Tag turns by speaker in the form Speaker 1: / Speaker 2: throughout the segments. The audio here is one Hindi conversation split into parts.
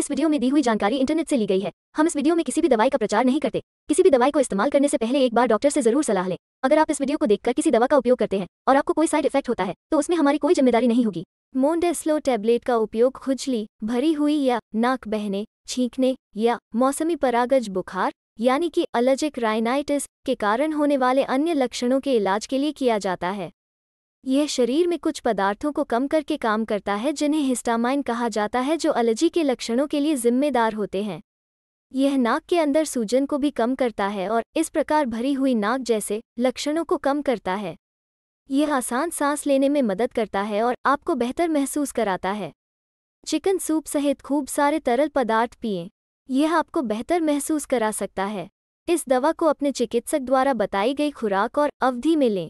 Speaker 1: इस वीडियो में दी हुई जानकारी इंटरनेट से ली गई है हम इस वीडियो में किसी भी दवाई का प्रचार नहीं करते किसी भी दवाई को इस्तेमाल करने से पहले एक बार डॉक्टर से जरूर सलाह लें अगर आप इस वीडियो को देखकर किसी दवा का उपयोग करते हैं और आपको कोई साइड इफेक्ट होता है तो उसमें हमारी कोई जिम्मेदारी नहीं होगी मोन्डेस्लो टैबलेट का उपयोग खुजली भरी हुई या नाक बहने छींकने या मौसमी परागज बुखार यानी कि अलर्जिक राइनाइटिस के कारण होने वाले अन्य लक्षणों के इलाज के लिए किया जाता है यह शरीर में कुछ पदार्थों को कम करके काम करता है जिन्हें हिस्टामाइन कहा जाता है जो एलर्जी के लक्षणों के लिए जिम्मेदार होते हैं यह नाक के अंदर सूजन को भी कम करता है और इस प्रकार भरी हुई नाक जैसे लक्षणों को कम करता है यह आसान सांस लेने में मदद करता है और आपको बेहतर महसूस कराता है चिकन सूप सहित खूब सारे तरल पदार्थ पिए यह आपको बेहतर महसूस करा सकता है इस दवा को अपने चिकित्सक द्वारा बताई गई खुराक और अवधि में लें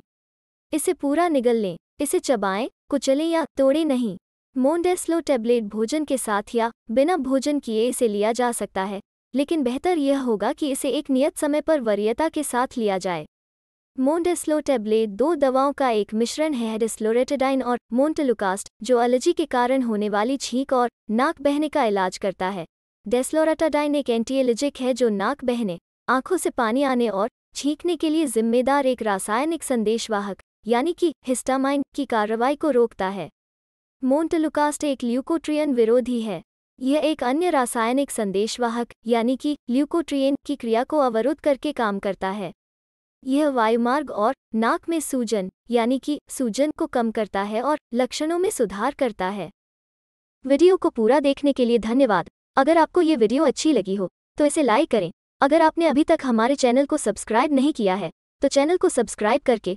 Speaker 1: इसे पूरा निगल लें इसे चबाएं कुचलें या तोड़े नहीं मोन्डेस्लो टैबलेट भोजन के साथ या बिना भोजन किए इसे लिया जा सकता है लेकिन बेहतर यह होगा कि इसे एक नियत समय पर वरीयता के साथ लिया जाए मोन्डेस्लो टैबलेट दो दवाओं का एक मिश्रण है हेडिस्लोरेटेडाइन और मोन्टेलुकास्ट जो एलर्जी के कारण होने वाली छींक और नाक बहने का इलाज करता है डेस्लोराटाडाइन एक एंटीएलर्जिक है जो नाक बहने आंखों से पानी आने और छींकने के लिए जिम्मेदार एक रासायनिक संदेशवाहक यानी कि हिस्टामाइन की कार्रवाई को रोकता है मोन्टलुकास्ट एक ल्यूकोट्रियन विरोधी है यह एक अन्य रासायनिक संदेशवाहक यानी कि ल्यूकोट्रियन की क्रिया को अवरुद्ध करके काम करता है यह वायुमार्ग और नाक में सूजन यानी कि सूजन को कम करता है और लक्षणों में सुधार करता है वीडियो को पूरा देखने के लिए धन्यवाद अगर आपको ये वीडियो अच्छी लगी हो तो इसे लाइक करें अगर आपने अभी तक हमारे चैनल को सब्सक्राइब नहीं किया है तो चैनल को सब्सक्राइब करके